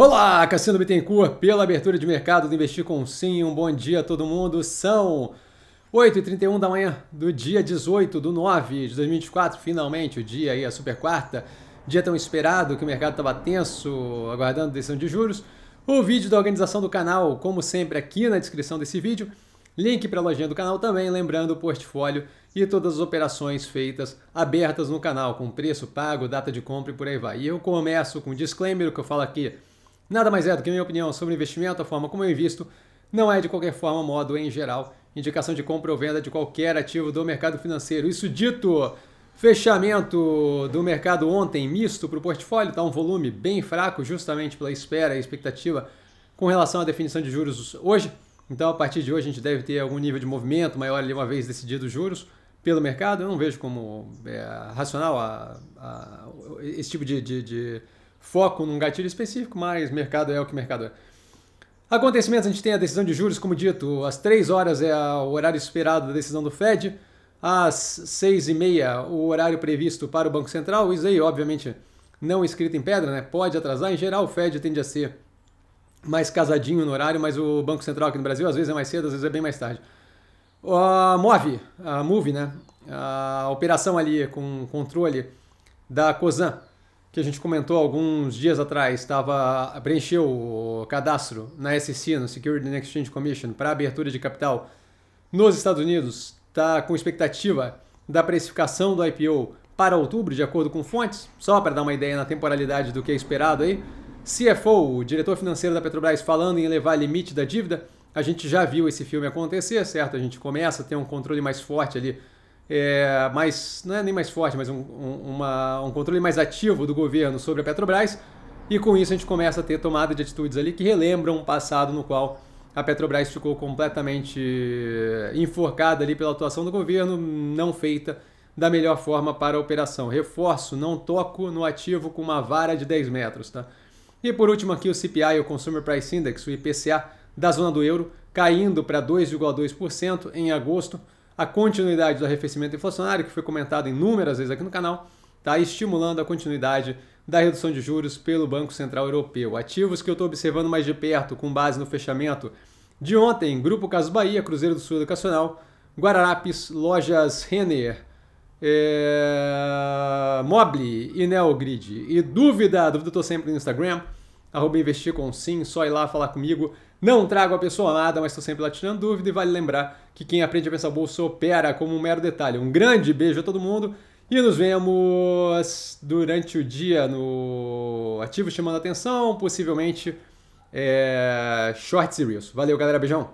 Olá, Cassino Bittencourt, pela abertura de mercado do Investir com Sim. Um bom dia a todo mundo. São 8h31 da manhã do dia 18 do 9 de 2024, finalmente o dia aí, a super quarta. Dia tão esperado que o mercado estava tenso, aguardando decisão de juros. O vídeo da organização do canal, como sempre, aqui na descrição desse vídeo. Link para a lojinha do canal também, lembrando o portfólio e todas as operações feitas abertas no canal, com preço pago, data de compra e por aí vai. E eu começo com um disclaimer que eu falo aqui Nada mais é do que minha opinião sobre investimento, a forma como eu invisto, não é de qualquer forma, modo em geral, indicação de compra ou venda de qualquer ativo do mercado financeiro. Isso dito, fechamento do mercado ontem misto para o portfólio, está um volume bem fraco, justamente pela espera e expectativa com relação à definição de juros hoje. Então, a partir de hoje, a gente deve ter algum nível de movimento maior ali, uma vez decidido os juros pelo mercado. Eu não vejo como é, racional a, a, esse tipo de, de, de foco num gatilho específico, mas mercado é o que mercado é. Acontecimentos, a gente tem a decisão de juros, como dito, às 3 horas é o horário esperado da decisão do Fed, às 6 e meia o horário previsto para o Banco Central, isso aí obviamente não escrito em pedra, né? pode atrasar, em geral o Fed tende a ser mais casadinho no horário, mas o Banco Central aqui no Brasil às vezes é mais cedo, às vezes é bem mais tarde. A Move, a Move, né? a operação ali com controle da COSAN, que a gente comentou alguns dias atrás, estava preencheu o cadastro na SEC, no Security and Exchange Commission, para abertura de capital nos Estados Unidos, está com expectativa da precificação do IPO para outubro, de acordo com fontes, só para dar uma ideia na temporalidade do que é esperado aí. CFO, o diretor financeiro da Petrobras, falando em elevar limite da dívida. A gente já viu esse filme acontecer, certo? A gente começa a ter um controle mais forte ali é, mais, não é nem mais forte, mas um, um, uma, um controle mais ativo do governo sobre a Petrobras. E com isso a gente começa a ter tomada de atitudes ali que relembram um passado no qual a Petrobras ficou completamente eh, enforcada ali pela atuação do governo, não feita da melhor forma para a operação. Reforço, não toco no ativo com uma vara de 10 metros, tá? E por último aqui o CPI, o Consumer Price Index, o IPCA da zona do euro, caindo para 2,2% em agosto, a continuidade do arrefecimento inflacionário, que foi comentado inúmeras vezes aqui no canal, está estimulando a continuidade da redução de juros pelo Banco Central Europeu. Ativos que eu estou observando mais de perto, com base no fechamento de ontem, Grupo Caso Bahia, Cruzeiro do Sul Educacional, Guararapes, Lojas Renner, é... Mobile e Neogrid. E dúvida, dúvida estou sempre no Instagram, arroba investir com sim, só ir lá falar comigo. Não trago a pessoa nada, mas estou sempre lá tirando dúvida e vale lembrar que quem aprende a pensar bolsa opera como um mero detalhe. Um grande beijo a todo mundo e nos vemos durante o dia no Ativo Chamando Atenção, possivelmente é... Shorts e Reels. Valeu, galera. Beijão!